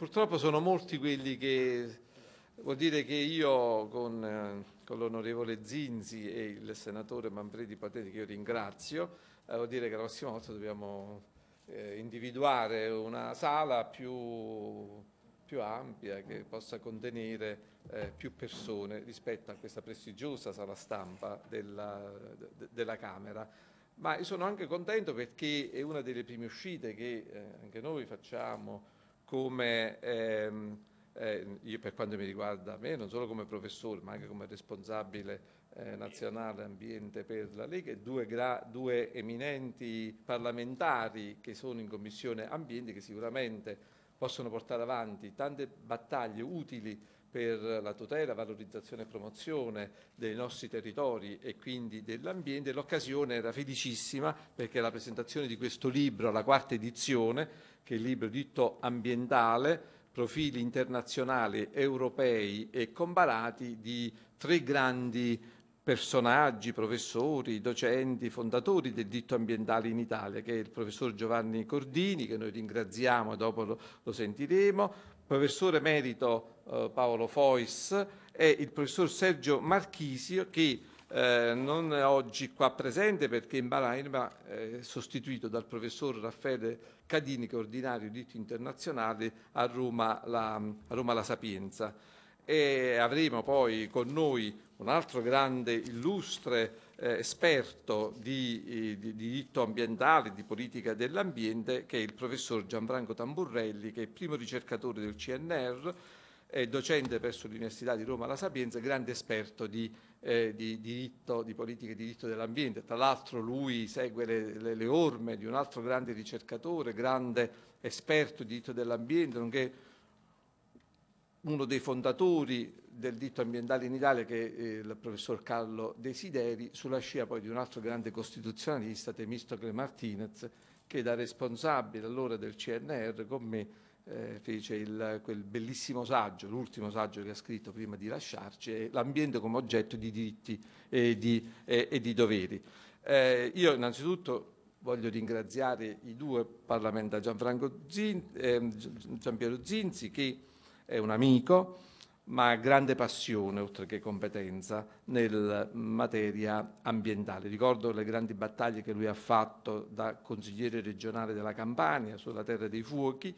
Purtroppo sono molti quelli che, vuol dire che io con, eh, con l'onorevole Zinzi e il senatore Manfredi Pateti, che io ringrazio, eh, vuol dire che la prossima volta dobbiamo eh, individuare una sala più, più, ampia che possa contenere eh, più persone rispetto a questa prestigiosa sala stampa della, de, della Camera ma sono anche contento perché è una delle prime uscite che eh, anche noi facciamo come, ehm, eh, io per quanto mi riguarda me, non solo come professore, ma anche come responsabile eh, nazionale ambiente per la Lega, e due, due eminenti parlamentari che sono in commissione ambiente, che sicuramente possono portare avanti tante battaglie utili per la tutela, valorizzazione e promozione dei nostri territori e quindi dell'ambiente. L'occasione era felicissima perché la presentazione di questo libro, la quarta edizione, che è il libro Ditto Ambientale, profili internazionali, europei e comparati di tre grandi personaggi, professori, docenti, fondatori del diritto ambientale in Italia, che è il professor Giovanni Cordini, che noi ringraziamo e dopo lo, lo sentiremo, professore emerito eh, Paolo Fois e il professor Sergio Marchisio che eh, non è oggi qua presente perché in Bahrain ma eh, è sostituito dal professor Raffaele Cadini che è ordinario di diritto internazionale a Roma la, a Roma la Sapienza e avremo poi con noi un altro grande illustre eh, esperto di, eh, di, diritto ambientale, di politica dell'ambiente, che è il professor Gianfranco Tamburrelli, che è primo ricercatore del CNR, è docente presso l'Università di Roma La Sapienza, grande esperto di, eh, di diritto, di politica e diritto dell'ambiente. Tra l'altro lui segue le, le, le orme di un altro grande ricercatore, grande esperto di diritto dell'ambiente, nonché uno dei fondatori del diritto ambientale in Italia, che è eh, il professor Carlo Desideri, sulla scia poi di un altro grande costituzionalista, Temistocle Martinez, che da responsabile allora del CNR con me eh, fece il, quel bellissimo saggio, l'ultimo saggio che ha scritto prima di lasciarci, l'ambiente come oggetto di diritti e di, e, e di doveri. Eh, io innanzitutto voglio ringraziare i due parlamentari, Gianfranco Zin, eh, Gian Piero Zinzi, che è un amico, ma ha grande passione, oltre che competenza, nella materia ambientale. Ricordo le grandi battaglie che lui ha fatto da consigliere regionale della Campania sulla Terra dei Fuochi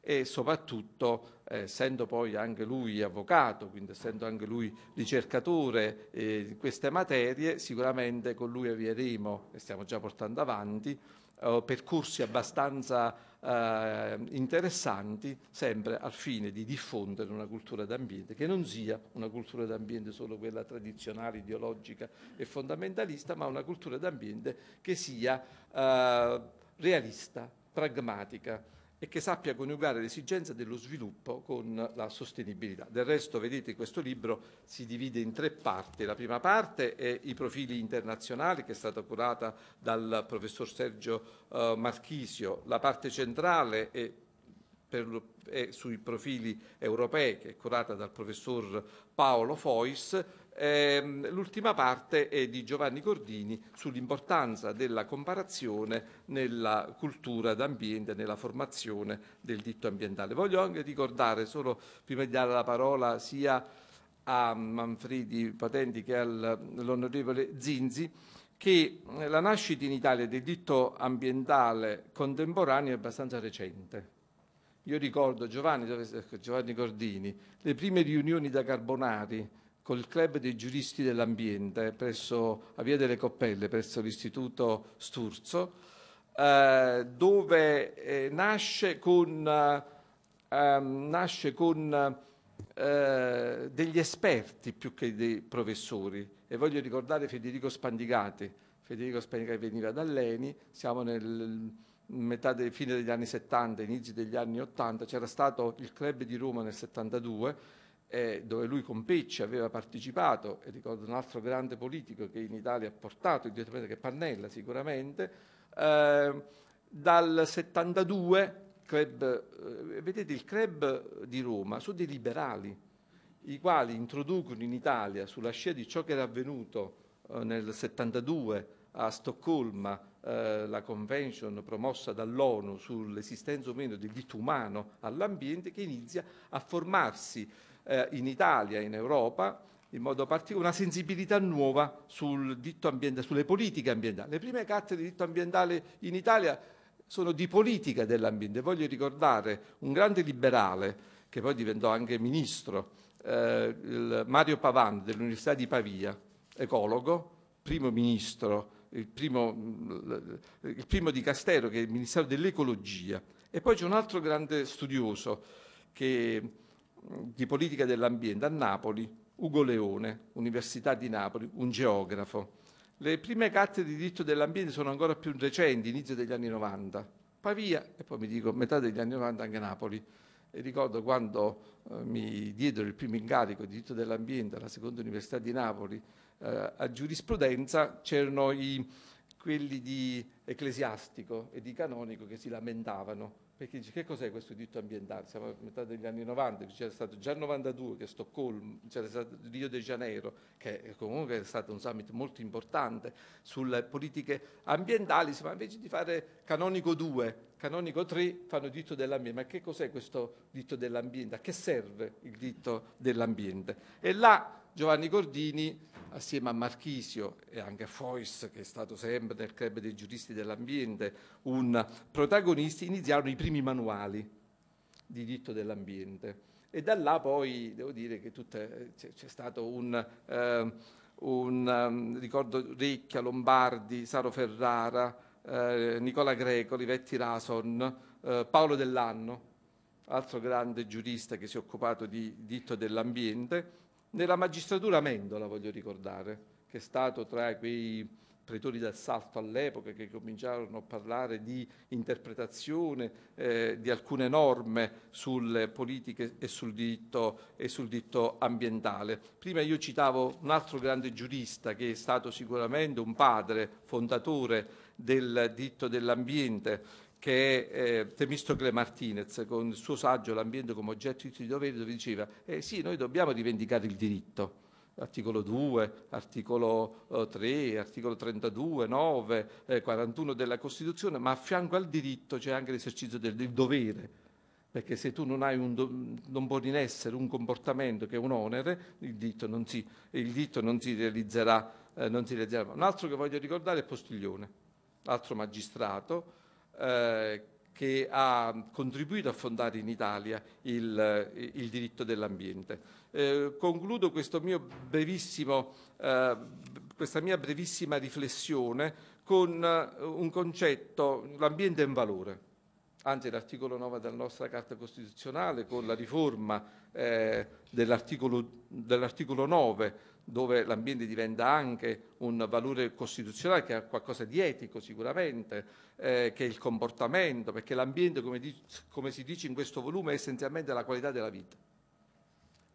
e soprattutto eh, essendo poi anche lui avvocato, quindi essendo anche lui ricercatore eh, di queste materie, sicuramente con lui avvieremo, e stiamo già portando avanti, eh, percorsi abbastanza eh, interessanti, sempre al fine di diffondere una cultura d'ambiente che non sia una cultura d'ambiente solo quella tradizionale, ideologica e fondamentalista, ma una cultura d'ambiente che sia eh, realista, pragmatica e che sappia coniugare l'esigenza dello sviluppo con la sostenibilità. Del resto, vedete, questo libro si divide in tre parti. La prima parte è i profili internazionali, che è stata curata dal professor Sergio eh, Marchisio. La parte centrale è per, è sui profili europei, che è curata dal professor Paolo Fois, Ehm, l'ultima parte è di Giovanni Cordini sull'importanza della comparazione nella cultura d'ambiente, nella formazione del diritto ambientale. Voglio anche ricordare, solo prima di dare la parola sia a Manfredi Patenti che all'onorevole Zinzi, che la nascita in Italia del diritto ambientale contemporaneo è abbastanza recente. Io ricordo Giovanni, Giovanni Gordini, le prime riunioni da Carbonari, col club dei giuristi dell'ambiente presso, a Via delle Coppelle, presso l'Istituto Sturzo, eh, dove eh, nasce con, eh, ehm, nasce con eh, degli esperti più che dei professori. E voglio ricordare Federico Spandigati. Federico Spandigati veniva da Leni, siamo nel metà dei, fine degli anni 70, inizi degli anni 80, c'era stato il club di Roma nel 72 eh, dove lui con Pecci aveva partecipato, e ricordo un altro grande politico che in Italia ha portato direttamente, che è Pannella sicuramente, eh, dal 72 club, eh, vedete il club di Roma sono dei liberali, i quali introducono in Italia, sulla scia di ciò che era avvenuto eh, nel 72 a Stoccolma, eh, la convention promossa dall'ONU sull'esistenza o meno del diritto umano all'ambiente, che inizia a formarsi eh, in Italia, in Europa, in modo particolare, una sensibilità nuova sul diritto ambientale, sulle politiche ambientali. Le prime carte di diritto ambientale in Italia sono di politica dell'ambiente. Voglio ricordare un grande liberale, che poi diventò anche ministro, eh, Mario Pavan dell'Università di Pavia, ecologo, primo ministro, il primo, il primo di Castero che è il Ministero dell'Ecologia. E poi c'è un altro grande studioso che di politica dell'ambiente a Napoli, Ugo Leone, Università di Napoli, un geografo. Le prime carte di diritto dell'ambiente sono ancora più recenti, inizio degli anni 90. Pavia e poi mi dico metà degli anni 90 anche Napoli. E ricordo quando eh, mi diedero il primo incarico di diritto dell'ambiente alla seconda Università di Napoli, eh, a giurisprudenza c'erano i, quelli di ecclesiastico e di canonico che si lamentavano perché dice che cos'è questo diritto ambientale? Siamo a metà degli anni 90, c'era stato già il 92 che a Stoccolma, c'era stato Rio de Janeiro, che comunque è stato un summit molto importante sulle politiche ambientali, ma invece di fare canonico 2, canonico 3 fanno diritto dell'ambiente. Ma che cos'è questo diritto dell'ambiente? A che serve il diritto dell'ambiente? E là Giovanni Gordini assieme a Marchisio e anche a Fois, che è stato sempre nel club dei giuristi dell'ambiente un protagonista, iniziarono i primi manuali di diritto dell'ambiente. E da là poi devo dire che c'è, stato un, eh, un um, ricordo Recchia, Lombardi, Saro Ferrara, eh, Nicola Greco, Rivetti Rason, eh, Paolo Dell'Anno, altro grande giurista che si è occupato di diritto dell'ambiente nella magistratura Mendola, voglio ricordare, che è stato tra quei pretori d'assalto all'epoca che cominciarono a parlare di interpretazione eh, di alcune norme sulle politiche e sul, diritto, e sul, diritto, ambientale. Prima io citavo un altro grande giurista che è stato sicuramente un padre fondatore del diritto dell'ambiente, che è eh, Temistocle Martinez, con il suo saggio L'ambiente come oggetto di dovere, dove diceva eh sì, noi dobbiamo rivendicare il diritto, articolo 2, articolo 3, eh, articolo 32, 9, 41 della Costituzione, ma a fianco al diritto c'è anche l'esercizio del, del dovere, perché se tu non, hai un, non, poni in essere un comportamento che è un onere, il diritto non si, diritto non si, realizzerà, eh, non si realizzerà. Un altro che voglio ricordare è Postiglione, altro magistrato, eh, che ha contribuito a fondare in Italia il, eh, il diritto dell'ambiente. Eh, concludo eh, questa mia brevissima riflessione con eh, un concetto, l'ambiente è un valore anzi l'articolo 9 della nostra Carta Costituzionale con la riforma eh, dell'articolo, dell'articolo 9 dove l'ambiente diventa anche un valore costituzionale che ha qualcosa di etico sicuramente, eh, che è il comportamento, perché l'ambiente, come, di, come si dice in questo volume, è essenzialmente la qualità della vita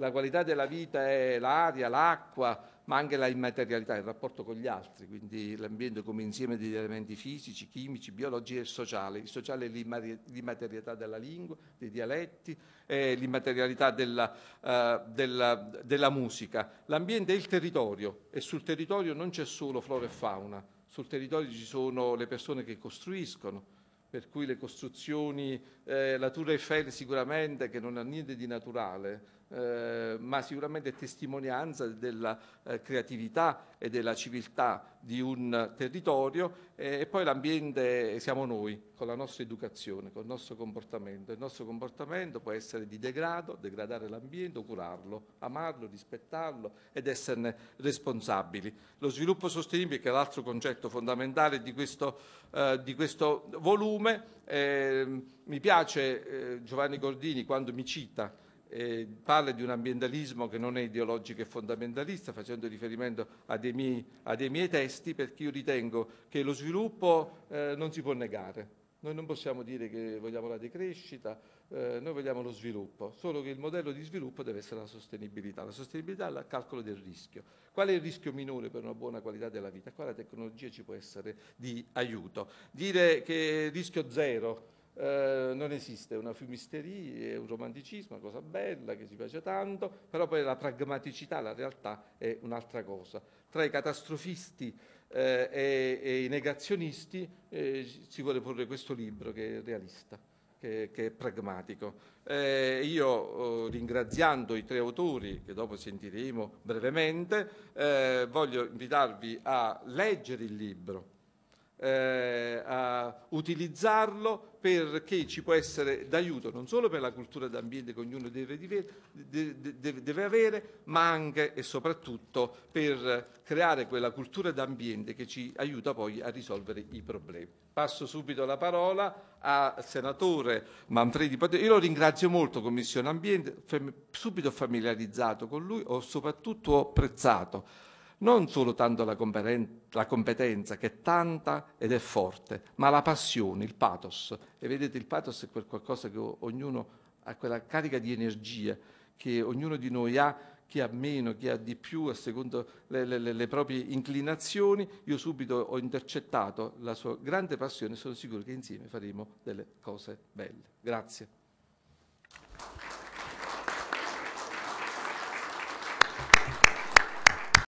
la qualità della vita è l'aria, l'acqua, ma anche la immaterialità, il rapporto con gli altri, quindi l'ambiente come insieme degli elementi fisici, chimici, biologici e sociali. Il sociale è l'immaterialità della lingua, dei dialetti, è l'immaterialità della, uh, della, della musica. L'ambiente è il territorio e sul territorio non c'è solo flora e fauna, sul territorio ci sono le persone che costruiscono, per cui le costruzioni, eh, la Tour Eiffel sicuramente che non ha niente di naturale, eh, ma sicuramente testimonianza della eh, creatività e della civiltà di un territorio eh, e poi l'ambiente siamo noi, con la nostra educazione, con il nostro comportamento. Il nostro comportamento può essere di degrado, degradare l'ambiente, curarlo, amarlo, rispettarlo ed esserne responsabili. Lo sviluppo sostenibile, che è l'altro concetto fondamentale di questo, eh, di questo volume, ehm, mi piace eh, Giovanni Gordini quando mi cita eh, parla di un ambientalismo che non è ideologico e fondamentalista, facendo riferimento a dei miei, a dei miei testi, perché io ritengo che lo sviluppo eh, non si può negare. Noi non possiamo dire che vogliamo la decrescita, eh, noi vogliamo lo sviluppo, solo che il modello di sviluppo deve essere la sostenibilità. La sostenibilità è il calcolo del rischio. Qual è il rischio minore per una buona qualità della vita? Quale tecnologia ci può essere di aiuto. Dire che rischio zero eh, non esiste una fumisteria, è un romanticismo, una cosa bella che ci piace tanto, però poi la pragmaticità, la realtà è un'altra cosa. Tra i catastrofisti eh, e, e, i negazionisti eh, si vuole porre questo libro che è realista. Che, che è pragmatico. Eh, io, eh, ringraziando i tre autori, che dopo sentiremo brevemente, eh, voglio invitarvi a leggere il libro, eh, a utilizzarlo perché ci può essere d'aiuto non solo per la cultura d'ambiente che ognuno deve, deve, deve avere, ma anche e soprattutto per creare quella cultura d'ambiente che ci aiuta poi a risolvere i problemi. Passo subito la parola al senatore Manfredi Io lo ringrazio molto, Commissione Ambiente, subito familiarizzato con lui, ho soprattutto apprezzato non solo tanto la, competen- la competenza che è tanta ed è forte, ma la passione, il pathos. E vedete, il pathos è quel qualcosa che ognuno ha, quella carica di energia che ognuno di noi ha, chi ha meno, chi ha di più, a secondo le, le, le, proprie inclinazioni, io subito ho intercettato la sua grande passione e sono sicuro che insieme faremo delle cose belle. Grazie.